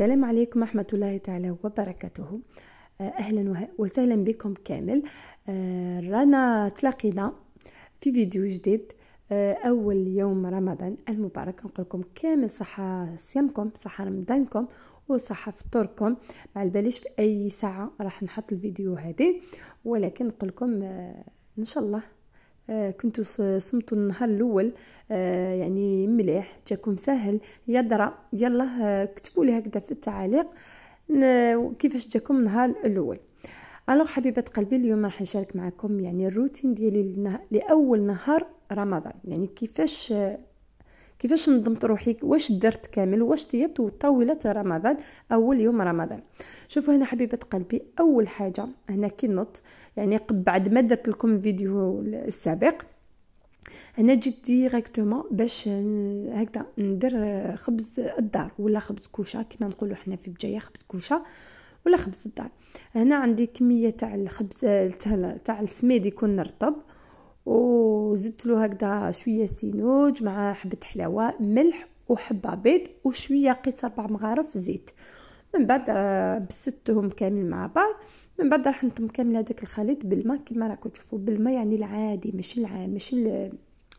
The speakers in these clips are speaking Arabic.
السلام عليكم ورحمة الله تعالى وبركاته آه، أهلا وسهلا بكم كامل آه، رانا تلاقينا في فيديو جديد آه، أول يوم رمضان المبارك نقول لكم كامل صحة صيامكم صحة رمضانكم وصحة فطوركم مع الباليش في أي ساعة راح نحط الفيديو هذه ولكن نقول لكم إن شاء الله آه، كنت صمت النهار الاول آه، يعني مليح جاكم سهل درا يلا آه، كتبوا لي هكذا في التعليق كيفاش جاكم النهار الاول الو حبيبه قلبي اليوم راح نشارك معكم يعني الروتين ديالي لاول نهار رمضان يعني كيفاش كيفاش نظمت روحي واش درت كامل واش طيبت طويله رمضان اول يوم رمضان شوفوا هنا حبيبه قلبي اول حاجه هنا كي نط يعني بعد ما درت لكم الفيديو السابق انا جيت ديريكتومون باش هكذا ندير خبز الدار ولا خبز كوشه كما نقولوا حنا في بجايه خبز كوشه ولا خبز الدار هنا عندي كميه تاع الخبز تاع السميد يكون رطب وزدت له هكذا شويه سينوج مع حبه حلاوه ملح وحبه بيض وشويه قيس اربع مغارف زيت من بعد آه، بستهم كامل مع بعض من بعد راح نتم كامل هذاك الخليط بالماء كما راكم تشوفوا بالماء يعني العادي ماشي العام ماشي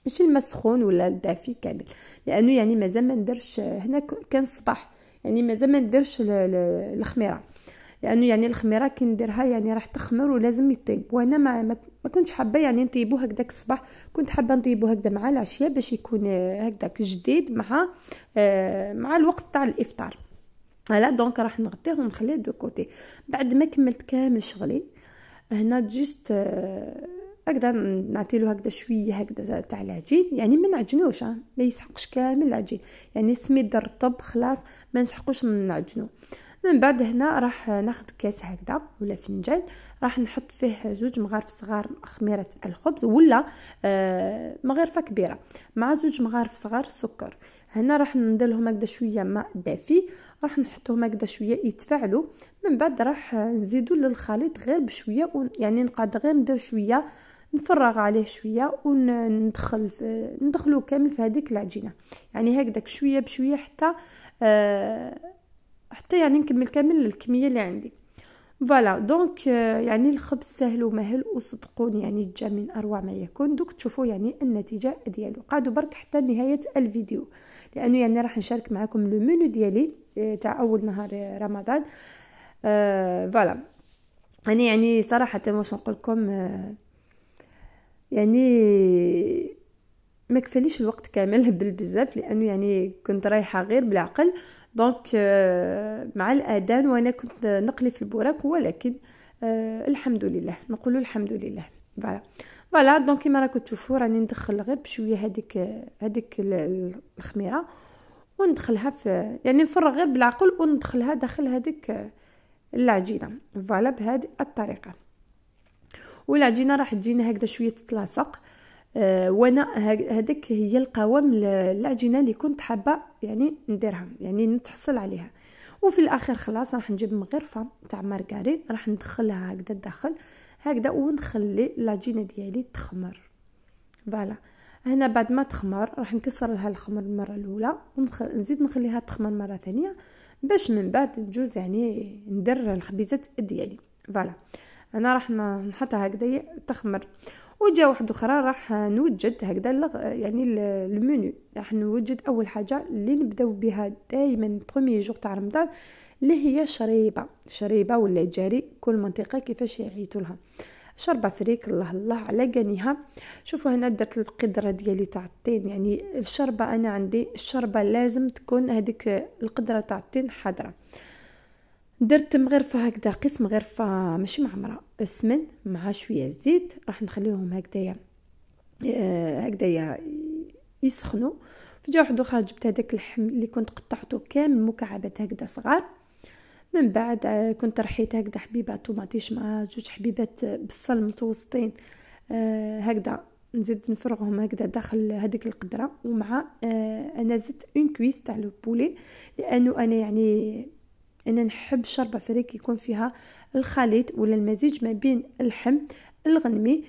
ماشي الماء سخون ولا الدافي كامل لانه يعني مازال ما نديرش هنا كان الصباح يعني مازال ما نديرش الخميره لانه يعني الخميره كي نديرها يعني راح تخمر ولازم يطيب وانا ما ما كنتش حابه يعني نطيبو هكذاك الصباح كنت حابه نطيبو هكذا مع العشيه باش يكون هكذاك جديد مع آه، مع الوقت تاع الافطار فوالا دونك راح نغطيه نخليه دو كوتي بعد ما كملت كامل شغلي هنا جست آه، هكذا نعطيلو هكذا شويه هكذا تاع العجين يعني ما نعجنوش آه، ما يسحقش كامل العجين يعني سميد الرطب خلاص ما نسحقوش نعجنو من بعد هنا راح ناخذ كاس هكذا ولا فنجان راح نحط فيه زوج مغارف صغار خميره الخبز ولا آه، مغرفه كبيره مع زوج مغارف صغار سكر هنا راح نديرلهم هكذا شويه ماء دافي راح نحطهم هكذا شويه يتفاعلوا من بعد راح نزيدوا للخليط غير بشويه يعني نقعد غير ندير شويه نفرغ عليه شويه وندخل ندخلو كامل في هذيك العجينه يعني هكذاك شويه بشويه حتى آه حتى يعني نكمل كامل الكميه اللي عندي فوالا دونك آه، يعني الخبز سهل ومهل وصدقون يعني جا من اروع ما يكون دوك تشوفوا يعني النتيجه ديالو قعدوا برك حتى نهايه الفيديو لانه يعني راح نشارك معكم لو منو ديالي آه، تاع اول نهار رمضان آه فوالا انا يعني صراحه واش نقول لكم آه، يعني ما كفاليش الوقت كامل بالبزاف لانه يعني كنت رايحه غير بالعقل آه دونك euh, مع الاذان وانا كنت نقلي في البوراك ولكن آه، الحمد لله نقول الحمد لله فوالا فوالا دونك كيما راكم تشوفوا راني ندخل غير بشويه هذيك هذيك الخميره وندخلها في يعني نفرغ غير بالعقل وندخلها داخل هذيك آه، العجينه فوالا بهذه الطريقه والعجينه راح تجينا هكذا شويه تتلاصق آه، وانا هذيك هي القوام العجينه اللي كنت حابه يعني نديرها يعني نتحصل عليها وفي الاخر خلاص راح نجيب مغرفه تاع مارغرين راح ندخلها هكذا الداخل هكذا ونخلي العجينه ديالي تخمر فوالا هنا بعد ما تخمر راح نكسر لها الخمر المره الاولى ونزيد نخليها تخمر مره ثانيه باش من بعد نجوز يعني ندير الخبيزات ديالي فوالا انا راح نحطها هكذا تخمر وجا واحد اخرى راح نوجد هكذا يعني المنيو راح نوجد اول حاجه اللي نبداو بها دائما برومي جوغ تاع رمضان اللي هي شريبه شريبه ولا جاري كل منطقه كيفاش يعيطوا لها شربة فريك الله الله على قنيها شوفوا هنا درت القدرة ديالي تاع الطين يعني الشربة أنا عندي الشربة لازم تكون هذيك القدرة تاع الطين حاضرة درت مغرفه هكذا قسم غرفه ماشي معمره اسمن مع شويه زيت راح نخليهم هكذايا آه، هكذايا يسخنوا جهه واحده اخرى جبت هذاك اللحم اللي كنت قطعته كامل مكعبات هكذا صغار من بعد آه، كنت رحيت هكذا حبيبه طوماطيش مع جوج حبيبات بصل متوسطين آه، هكذا نزيد نفرغهم هكذا داخل هذيك القدره ومع انا زدت اون كويس تاع لو بولي لانه انا يعني انا نحب شربة فريك يكون فيها الخليط ولا المزيج ما بين اللحم الغنمي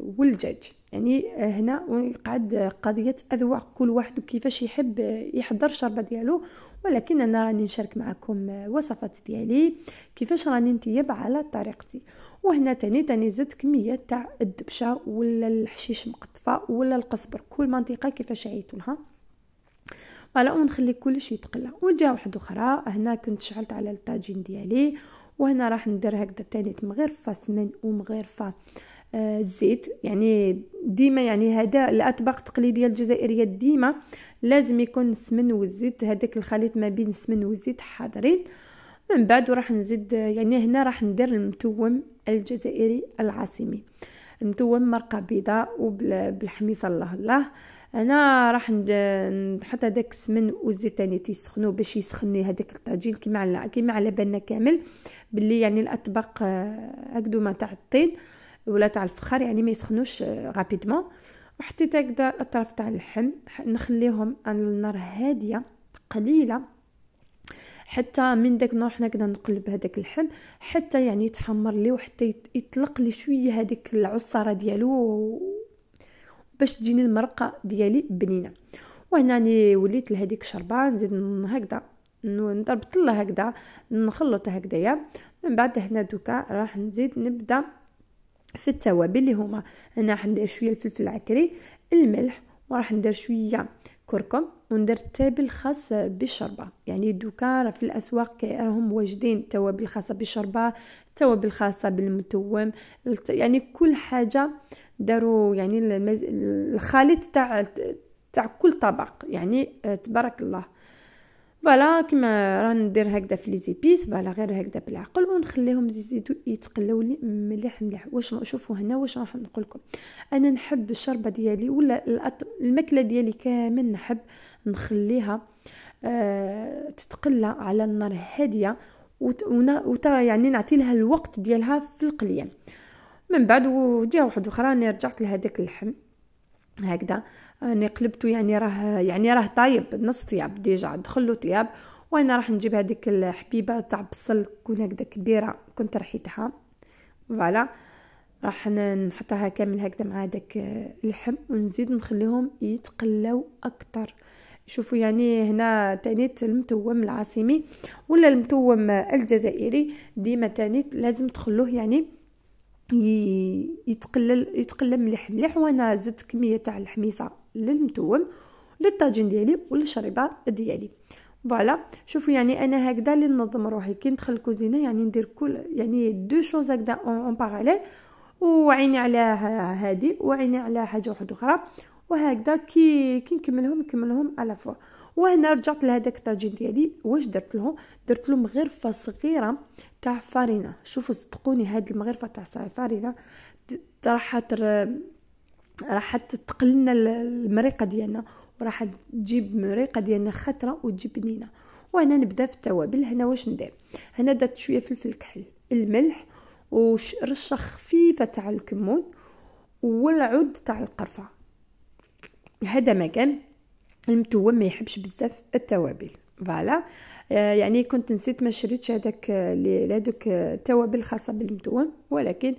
والدجاج يعني هنا قعد قضية أذواق كل واحد وكيفاش يحب يحضر الشربة ديالو ولكن أنا راني نشارك معكم وصفات ديالي كيفاش راني نطيب على طريقتي وهنا تاني تاني زدت كمية تاع الدبشة ولا الحشيش مقطفة ولا القزبر كل منطقة كيفاش عيطولها فوالا ونخلي كلش يتقلى وجا واحد اخرى هنا كنت شعلت على الطاجين ديالي وهنا راح ندير هكذا ثاني مغرفه سمن ومغرفه ومن آه، غير الزيت يعني ديما يعني هذا الاطباق التقليديه الجزائريه ديما لازم يكون السمن والزيت هذاك الخليط ما بين السمن والزيت حاضرين من بعد راح نزيد يعني هنا راح ندير المتوم الجزائري العاصمي متوم مرقه بيضاء وبالحميصه الله الله انا راح نحط هذاك السمن والزيت ثاني تيسخنوا باش يسخن هذاك الطاجين كيما على كيما على بالنا كامل باللي يعني الاطباق آه، هكذا ما تاع الطين ولا تاع الفخار يعني ما يسخنوش غابيدمون آه، وحطيت هكذا الاطراف تاع اللحم نخليهم على النار هاديه قليله حتى من داك نروح كده نقلب هذاك اللحم حتى يعني يتحمر لي وحتى يطلق لي شويه هذيك العصاره ديالو باش تجيني المرقه ديالي بنينه وهنا راني وليت لهذيك الشربه نزيد هكذا نضرب طله هكذا نخلط هكذايا من بعد هنا دوكا راح نزيد نبدا في التوابل اللي هما هنا راح ندير شويه الفلفل العكري الملح وراح ندير شويه كركم وندير التابل الخاص بالشربه يعني دوكا راه في الاسواق راهم واجدين التوابل الخاصه بالشربه التوابل الخاصه بالمتوم يعني كل حاجه داروا يعني المز... الخليط تاع تاع كل طبق يعني آه، تبارك الله فوالا كيما راه ندير هكذا في لي زيبيس فوالا غير هكذا بالعقل ونخليهم يزيدو يتقلاو مليح مليح واش شوفوا هنا واش راح نقول لكم انا نحب الشربه ديالي ولا الأط... الماكله ديالي كامل نحب نخليها آه تتقلى على النار هاديه وت... ونا... وت... يعني نعطي لها الوقت ديالها في القليان من بعد وجهه واحد اخرى انا رجعت لهذاك اللحم هكذا انا قلبته يعني راه يعني راه طايب نص طياب ديجا دخلو طياب وانا راح نجيب هذيك الحبيبه تاع بصل تكون هكذا كبيره كنت رحيتها فوالا راح نحطها كامل هكذا مع هذاك اللحم ونزيد نخليهم يتقلاو اكثر شوفوا يعني هنا تانيت المتوم العاصمي ولا المتوم الجزائري ديما تانيت لازم تخلوه يعني يتقلل يتقلل مليح مليح وانا زدت كميه تاع الحميصه للمتوم للطاجين ديالي والشريبه ديالي فوالا شوفوا يعني انا هكذا اللي ننظم روحي كي ندخل الكوزينه يعني ندير كل يعني دو شوز هكذا اون باراليل وعيني على هادي وعيني على حاجه واحده اخرى وهكذا كي كي نكملهم نكملهم على فوا وهنا رجعت لهذاك الطاجين ديالي واش درت له درت له مغرفه صغيره تاع فارينه شوفوا صدقوني هاد المغرفه تاع فارينه راح راح تتقل لنا المريقه ديالنا وراح تجيب مريقه ديالنا خطره وتجيب بنينه وهنا نبدا في التوابل هنا واش ندير هنا درت شويه فلفل كحل الملح ورشه خفيفه تاع الكمون والعود تاع القرفه هذا ما كان المتوم ما يحبش بزاف التوابل فوالا آه، يعني كنت نسيت ما شريتش هذاك آه، لهذوك آه، التوابل الخاصه بالمتوم ولكن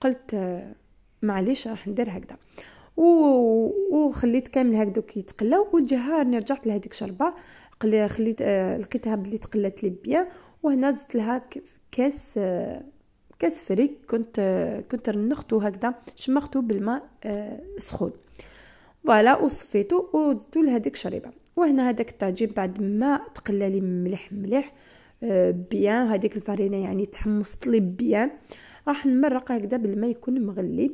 قلت معليش راح ندير هكذا وخليت كامل هكذوك يتقلاو وجهه رجعت لهذيك شربه خليت لقيتها بلي تقلات لي بيان وهنا زدت لها كاس كاس فريك كنت كنت رنختو هكذا شمختو بالماء سخون فوالا وصفيتو وزدتو لهاديك شريبه وهنا هذاك الطاجين بعد ما تقلى لي مليح مليح آه، بيان هذيك الفرينه يعني تحمصت لي بيان راح نمرق هكذا بالماء يكون مغلي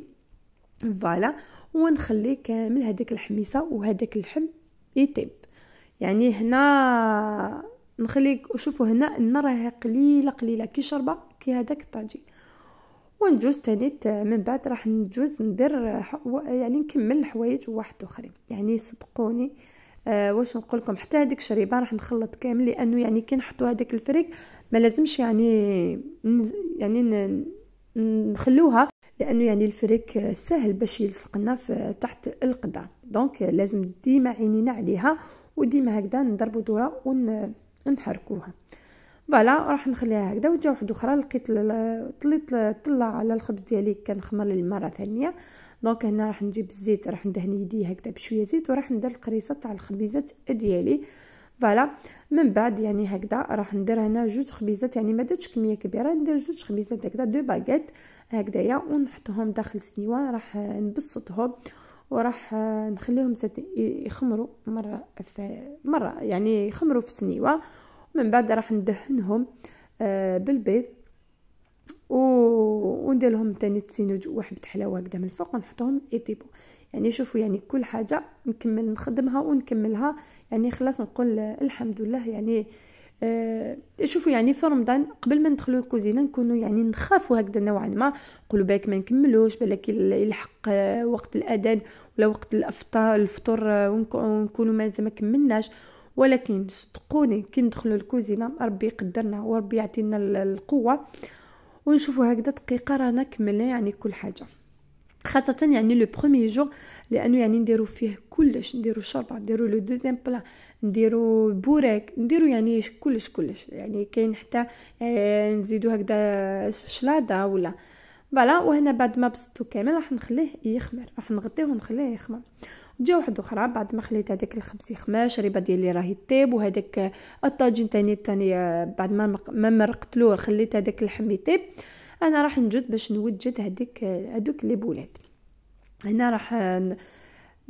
فوالا ونخلي كامل هذيك الحميصه وهذاك اللحم يطيب يعني هنا نخليك شوفوا هنا النار راهي قليله قليله كي شربه كي هذاك الطاجين ونجوز تاني آه، من بعد راح نجوز ندير آه، آه، يعني نكمل الحوايج واحد اخرين يعني صدقوني آه واش نقول لكم حتى هذيك الشريبه راح نخلط كامل لانه يعني كي نحطوا هذاك الفريك ما لازمش يعني يعني نخلوها لانه يعني الفريك سهل باش يلصق لنا تحت القدر دونك لازم ديما عينينا عليها وديما هكذا نضربوا دوره ونحركوها فوالا راح نخليها هكذا وجا واحد اخرى لقيت طليت طلع على الخبز ديالي كنخمر خمر مره ثانيه دونك هنا راح نجيب الزيت راح ندهن يدي هكذا بشويه زيت وراح ندير القريصه تاع الخبيزات ديالي فوالا من بعد يعني هكذا راح ندير هنا جوج خبيزات يعني ما درتش كميه كبيره ندير جوج خبيزات هكذا دو باغيت هكذايا ونحطهم داخل سنيوه راح نبسطهم وراح نخليهم يخمروا مره مره يعني يخمروا في سنيوه من بعد راح ندهنهم آه، بالبيض و... وندير لهم تاني تسينوج وحبة حلاوة هكذا من الفوق ونحطهم يطيبو يعني شوفوا يعني كل حاجة نكمل نخدمها ونكملها يعني خلاص نقول الحمد لله يعني آه شوفوا يعني في رمضان قبل ما ندخلوا الكوزينه نكونوا يعني نخافوا هكذا نوعا ما نقولوا بالك ما نكملوش بالك يلحق آه، وقت الاذان ولا وقت الافطار الفطور آه، ونكونوا مازال ما كملناش ولكن صدقوني كي ندخلوا الكوزينه ربي يقدرنا وربي يعطينا القوه ونشوفوا هكذا دقيقه رانا كملنا يعني كل حاجه خاصه يعني لو برومي جور لانه يعني نديرو فيه كلش نديرو شربه نديرو لو دوزيام بلا نديرو بوراك نديرو يعني كلش كلش يعني كاين حتى يعني نزيدو هكذا شلاضه ولا فوالا وهنا بعد ما بسطو كامل راح نخليه يخمر راح نغطيه ونخليه يخمر جا واحد اخرى بعد ما خليت هذاك الخبز يخماش الريبه ديالي راهي طيب وهذاك الطاجين تاني تاني آه، بعد ما ما مرقتلو خليت هذاك اللحم يطيب انا راح نجد باش نوجد هذيك آه، هذوك لي بولات هنا راح آه،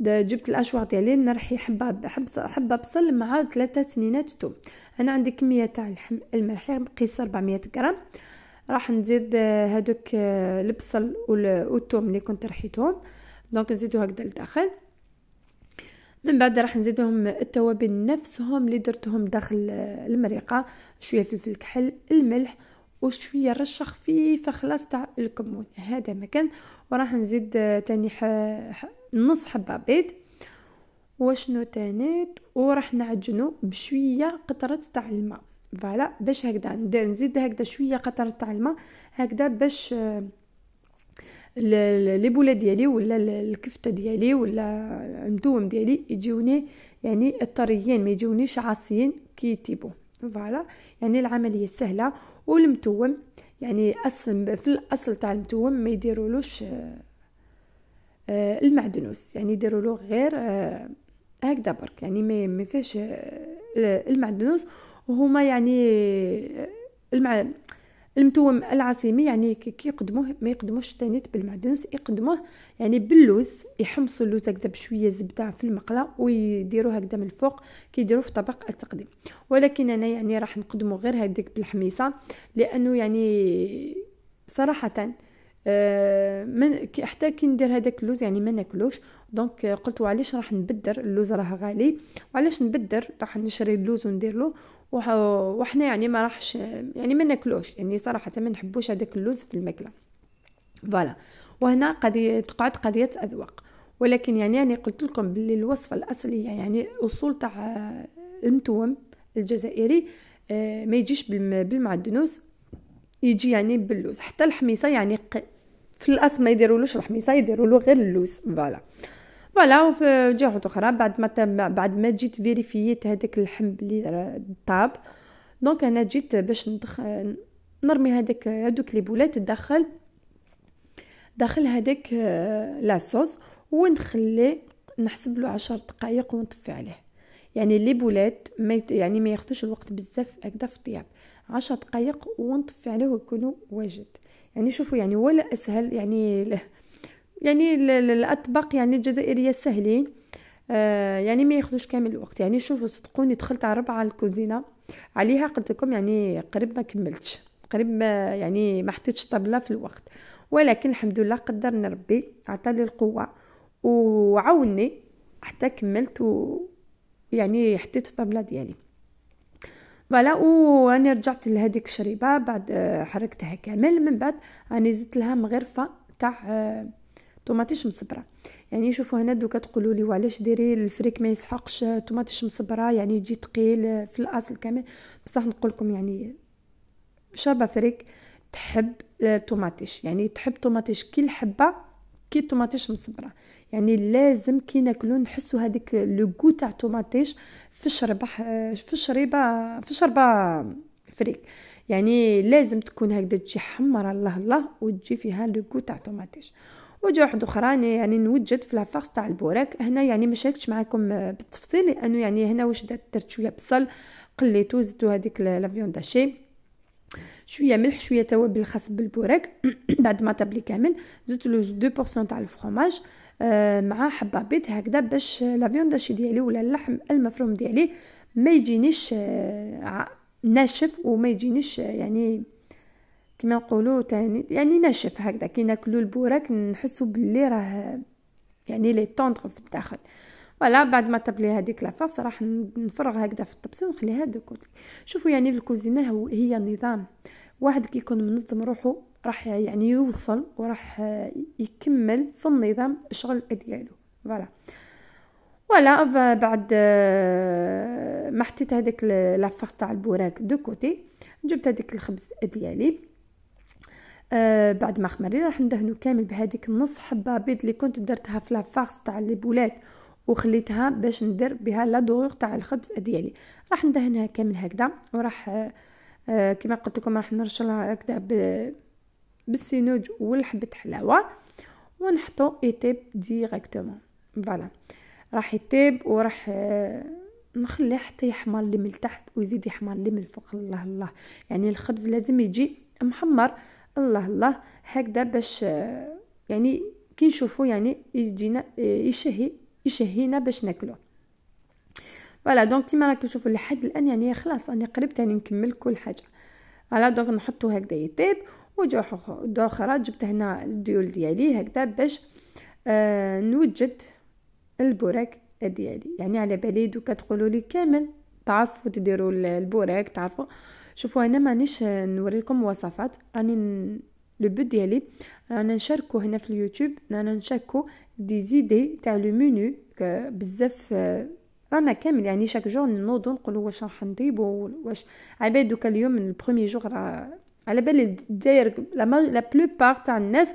جبت الاشواط ديالي نرحي حبه حبه حبه بصل مع ثلاثة سنينات توم هنا عندي كميه تاع اللحم المرحي مقيس 400 غرام راح نزيد هذوك البصل والثوم اللي كنت رحيتهم دونك نزيدو هكذا لداخل من بعد راح نزيدهم التوابل نفسهم اللي درتهم داخل المريقه شويه فلفل كحل الملح وشويه رشه خفيفه خلاص تاع الكمون هذا مكان وراح نزيد تاني ح... ح... نص حبه بيض وشنو تاني وراح نعجنو بشويه قطره تاع الماء فوالا باش هكذا نزيد هكذا شويه قطره تاع الماء هكذا باش آه لي بولا ديالي ولا الكفته ديالي ولا المدوم ديالي يجيوني يعني طريين ما يجونيش عاصيين كي فوالا يعني العمليه سهله والمتوم يعني اصلا في الاصل تاع المتوم ما يديرولوش آه، آه، المعدنوس يعني يديرولو غير آه، هكذا برك يعني ما فيهش المعدنوس وهما يعني المعدنوس المتوم العصيمي يعني كيقدموه ما يقدموش التانيت بالمعدنوس يقدموه يعني باللوز يحمصوا اللوز هكذا بشويه زبده في المقله ويديروه هكذا من الفوق كيديروه في طبق التقديم ولكن انا يعني راح نقدمو غير هذيك بالحميصه لانه يعني صراحه آه من حتى كي ندير هذاك اللوز يعني ما ناكلوش دونك آه، قلت علاش راح نبدر اللوز راه غالي وعلاش نبدر راح نشري اللوز وندير له وحنا يعني ما راحش يعني ما ناكلوش يعني صراحه ما نحبوش هذاك اللوز في الماكله فوالا وهنا قضيه تقعد قضيه اذواق ولكن يعني انا قلت لكم باللي الوصفه الاصليه يعني اصول تاع آه، المتوم الجزائري آه، ما يجيش بالمعدنوس يجي يعني باللوز حتى الحميصه يعني في الاصل ما يديرولوش الحميصه يديرولو غير اللوز فوالا فوالا وفي جهه اخرى بعد ما بعد ما جيت فيريفيت هذاك اللحم اللي طاب دونك انا جيت باش ندخل نرمي هذاك هذوك لي بولات داخل داخل هذاك لاصوص ونخليه نحسب له عشر دقائق ونطفي عليه يعني لي بولات ما يعني ما ياخذوش الوقت بزاف هكذا في الطياب عشر دقائق ونطفي عليه ويكونوا واجد يعني شوفوا يعني ولا اسهل يعني يعني الاطباق يعني الجزائريه سهلين آه يعني ما ياخذوش كامل الوقت يعني شوفوا صدقوني دخلت على ربعه الكوزينه عليها قلت لكم يعني قريب ما كملتش قريب ما يعني ما حطيتش طبله في الوقت ولكن الحمد لله قدرني ربي عطاني القوه وعاوني حتى كملت و يعني حطيت الطبله ديالي فوالا واني رجعت لهذيك الشريبه بعد آه، حركتها كامل من بعد راني زدت لها مغرفه تاع آه، طوماطيش مصبره يعني شوفوا هنا دوكا تقولوا لي وعلاش ديري الفريك ما يسحقش آه، طوماطيش مصبره يعني يجي ثقيل في الاصل كامل بصح نقول لكم يعني شربه فريك تحب الطوماطيش يعني تحب طوماطيش كي الحبه كي طوماطيش مصبره يعني لازم كي ناكلو نحسو هذيك لو كو تاع طوماطيش في شربه في شريبه في شربه فريك يعني لازم تكون هكذا تجي حمرة الله الله وتجي فيها لو كو تاع طوماطيش وجا واحد اخرى يعني نوجد في لافاغس تاع البوراك هنا يعني ما شاركتش معكم بالتفصيل لانه يعني هنا واش درت شويه بصل قليتو زدتو هذيك لا فيون داشي شويه ملح شويه توابل خاص بالبوراك بعد ما طاب لي كامل زدت له 2% تاع الفرماج آه، مع حبابيط هكذا باش لافيونداشي ديالي ولا اللحم المفروم ديالي ما يجينيش آه، ناشف وما يجينيش آه، يعني كما نقولوا تاني يعني ناشف هكذا كي ناكلو البوراك نحسو باللي راه يعني لي طوندغ في الداخل فوالا بعد ما طيب هذيك لافاس راح نفرغ هكذا في الطبسي ونخليها دو كوتي شوفوا يعني الكوزينه هي نظام واحد كيكون منظم روحو راح يعني يوصل وراح يكمل في النظام الشغل ديالو فوالا ولا بعد آه، ما حطيت هذيك لافاغ تاع البوراك دو كوتي جبت هذيك الخبز ديالي آه بعد ما خمرني راح ندهنو كامل بهذيك النص حبه بيض اللي كنت درتها في لافاغس تاع البولات وخليتها باش ندير بها لا دوغ تاع الخبز ديالي راح ندهنها كامل هكذا وراح آه, آه، كما قلت لكم راح نرشلها هكذا بالسينوج والحبة حلاوة ونحطو يطيب ديريكتومون فوالا راح يطيب وراح آه، نخليه حتى يحمر لي من تحت ويزيد يحمر لي من الفوق الله الله يعني الخبز لازم يجي محمر الله الله هكذا باش آه، يعني كي نشوفو يعني يجينا آه، يشهي يشهينا باش ناكلو فوالا دونك كيما راكم تشوفوا لحد الان يعني خلاص انا قربت يعني نكمل كل حاجه فوالا دونك نحطو هكذا يطيب وجو اخرى جبت هنا الديول ديالي هكذا باش آه نوجد البوراك ديالي يعني على بالي دوكا تقولوا لي كامل تعرفوا تديروا البوراك تعرفوا شوفوا انا مانيش آه، نوريكم وصفات راني لو بوت ديالي رانا نشاركو هنا في اليوتيوب رانا نشاركو دي زيدي تاع لو مينو بزاف آه، رانا كامل يعني شاك جور نوضو نقولوا واش راح نطيبو واش عباد دوكا اليوم من البرومي جور راه على بالي الجزائر لا بلوبار تاع الناس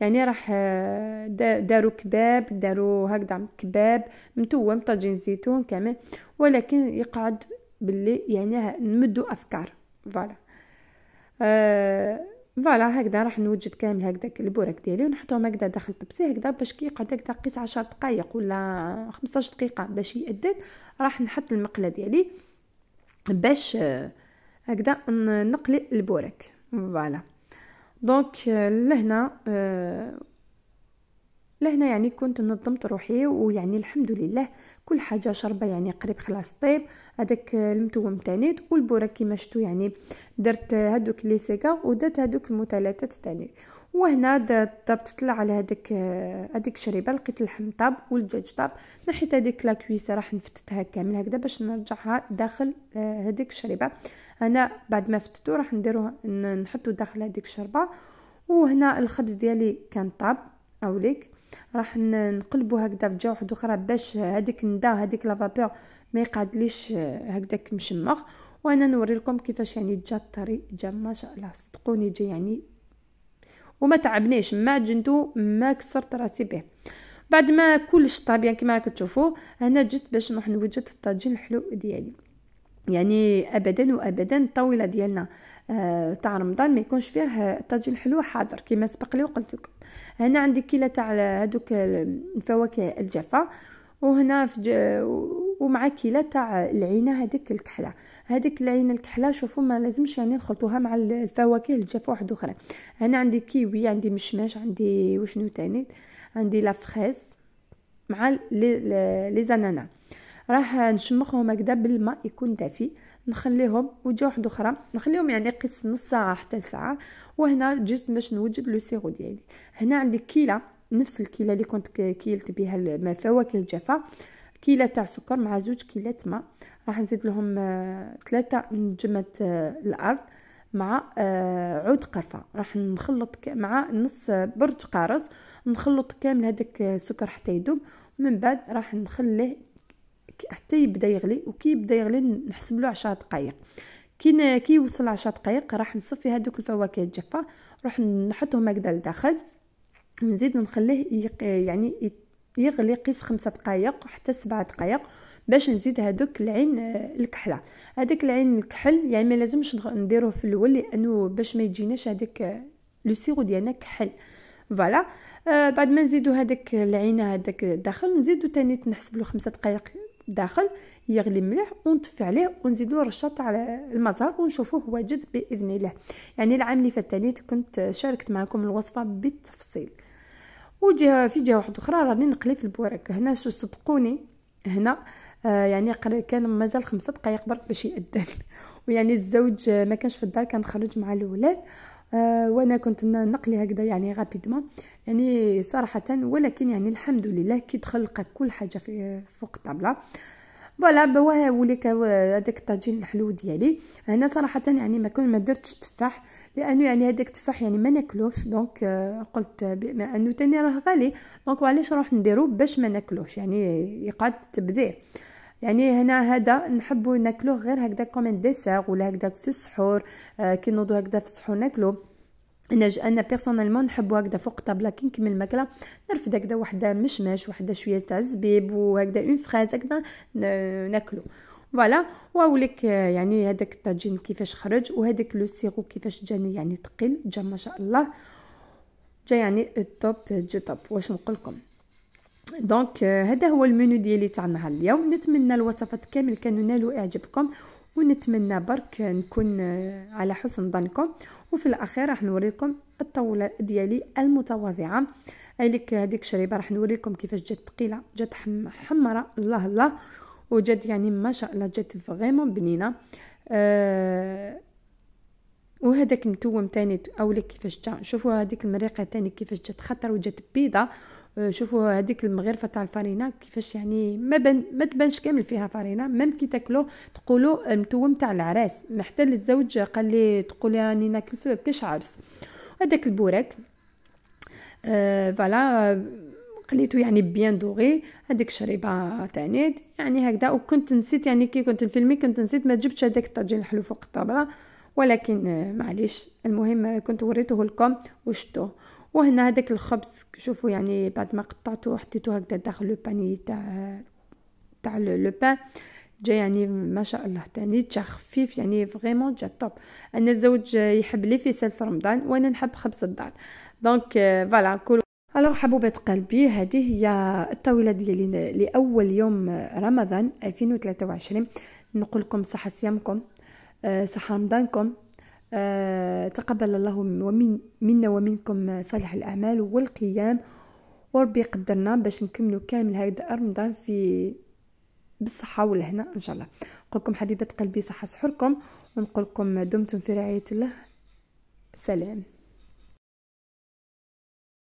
يعني راح آه، داروا كباب داروا هكذا كباب متوم طاجين زيتون كامل ولكن يقعد باللي يعني نمدوا افكار فوالا آه فوالا هكذا راح نوجد كامل هكذا البورك ديالي ونحطهم هكذا داخل طبسي هكذا باش كي يقعد هكذا قيس 10 دقائق ولا 15 دقيقه باش يقدد راح نحط المقله ديالي باش آه، هكذا نقلي البورك فوالا دونك euh, لهنا euh, لهنا يعني كنت نظمت روحي ويعني الحمد لله كل حاجه شربه يعني قريب خلاص طيب هذاك آه، المتوم تاني والبوره كيما شتو يعني درت هذوك لي سيكا ودرت هذوك المثلثات تاني وهنا ضربت طلع على هذاك هذيك الشريبه لقيت اللحم طاب والدجاج طاب نحيت هذيك لاكويسه راح نفتتها كامل هكذا باش نرجعها داخل آه، هذيك الشريبه انا بعد ما فتتو راح نديروه نحطو داخل هذيك الشربه وهنا الخبز ديالي كان طاب اوليك راح نقلبو هكذا في جهه واحده اخرى باش هذيك الندا هذيك لافابور ما يقعدليش آه، هكذاك مشمغ وانا نوري لكم كيفاش يعني جا الطري جا ما شاء الله صدقوني جا يعني وما تعبنيش ما جنتو ما كسرت راسي به بعد ما كلش طابيان كما راكم تشوفوا هنا جست باش نروح نوجد الطاجين الحلو ديالي يعني ابدا وابدا الطاوله ديالنا آه، تاع رمضان ما يكونش فيه الطاجين الحلو حاضر كما سبق لي وقلت لكم هنا عندي كيله تاع هذوك الفواكه الجافه وهنا في ومع كيلة تاع العينة هذيك الكحلة هذيك العينة الكحلة شوفوا ما لازمش يعني نخلطوها مع الفواكه الجافه واحد اخرى هنا عندي كيوي عندي مشماش عندي وشنو تاني عندي فريز مع لي زانانا راح نشمخهم هكذا بالماء يكون دافي نخليهم وجه واحد اخرى نخليهم يعني قص نص ساعه حتى ساعه وهنا جست باش نوجد لو سيرو ديالي هنا عندي كيله نفس الكيله اللي كنت كيلت بها الفواكه الجافه كيلة تاع سكر مع زوج كيلات ماء راح نزيد لهم ثلاثة آه، نجمة آه، الأرض مع آه، عود قرفة راح نخلط مع نص برج قارص نخلط كامل هذاك السكر حتى يذوب من بعد راح نخليه حتى يبدا يغلي وكي يبدا يغلي نحسب له 10 دقائق كي كي يوصل 10 دقائق راح نصفي هذوك الفواكه الجافه راح نحطهم هكذا لداخل ونزيد نخليه يعني يغلي قيس خمسة دقائق حتى سبعة دقائق باش نزيد هادوك العين آه، الكحله هذاك العين الكحل يعني ما لازمش نديروه في الاول لانه باش ما يجيناش هذاك آه، لو سيرو ديالنا كحل فوالا آه بعد ما نزيدو هذاك العينه هذاك الداخل نزيدو تاني نحسب له خمسة دقائق داخل يغلي مليح ونطفي عليه ونزيدو رشه تاع المزهر ونشوفوه واجد باذن الله يعني العام اللي فات كنت شاركت معكم الوصفه بالتفصيل وجهه في جهه واحده اخرى راني نقلي في البورك هنا شو صدقوني هنا آه يعني كان مازال خمسة دقائق برك باش يأذن ويعني الزوج ما كانش في الدار كان خرج مع الولاد آه وانا كنت نقلي هكذا يعني رابيدمون يعني صراحه ولكن يعني الحمد لله كي دخل لقى كل حاجه في آه، فوق الطابله فوالا واه وليك آه، هذاك الطاجين الحلو ديالي هنا صراحه يعني ما كنت ما درتش تفاح لانه يعني هذاك التفاح يعني ما ناكلوش دونك آه، قلت بما انه تاني راه غالي دونك وعلاش نروح نديرو باش ما ناكلوش يعني يقعد تبذير يعني هنا هذا نحبو ناكلوه غير هكذا كومين ديسير ولا هكذا في السحور آه، كي نوضو هكذا في السحور ناكلو انا انا بيرسونيلمون نحبو هكذا فوق طابله كي نكمل الماكله نرفد هكذا وحده مشمش وحده شويه تاع الزبيب وهكذا اون فريز هكذا ناكلو فوالا واولك آه، يعني هذاك الطاجين كيفاش خرج وهذاك لو سيرو كيفاش جاني يعني ثقيل جا ما شاء الله جا يعني التوب جو توب واش نقول لكم دونك euh، هذا هو المنيو ديالي تاع نهار اليوم نتمنى الوصفات كامل كانوا نالوا اعجابكم ونتمنى برك نكون آه، على حسن ظنكم وفي الاخير راح نوريكم الطاوله ديالي المتواضعه هذيك هذيك الشريبه راح نوريكم كيفاش جات ثقيله جات حمره الله الله وجد يعني ما شاء الله جات فريمون بنينه أه وهذاك المتوم تاني اولا كيفاش جا شوفوا هذيك المريقه تاني كيفاش جات خطر وجات بيضه آه، شوفوا هذيك المغرفه تاع الفرينه كيفاش يعني ما بن ما تبانش كامل فيها فرينه ميم كي تاكلو تقولوا متوم تاع العراس حتى للزوج قال لي تقولي راني ناكل كش عرس هذاك البوراك آه قليتو يعني بيان دوغي هذيك شريبه تاع نيد يعني هكذا وكنت نسيت يعني كي كنت نفيلمي كنت نسيت ما جبتش هذاك الطاجين الحلو فوق الطابله ولكن آه، معليش المهم آه، كنت وريته لكم وشتوه وهنا هذاك الخبز شوفوا يعني بعد ما قطعته وحطيته هكذا داخل لو باني تاع تاع لو بان جا يعني ما شاء الله تاني جا خفيف يعني فريمون جا توب انا الزوج يحب لي في في رمضان وانا نحب خبز الدار دونك آه، فوالا كل الو حبوبات قلبي هذه هي الطاوله ديالي لاول يوم رمضان 2023 نقول لكم صحه صيامكم آه، صحه رمضانكم آه، تقبل الله ومن منا ومنكم صالح الاعمال والقيام وربي يقدرنا باش نكملوا كامل هذا رمضان في بالصحه والهنا ان شاء الله نقول لكم حبيبه قلبي صحه سحوركم ونقول لكم دمتم في رعايه الله سلام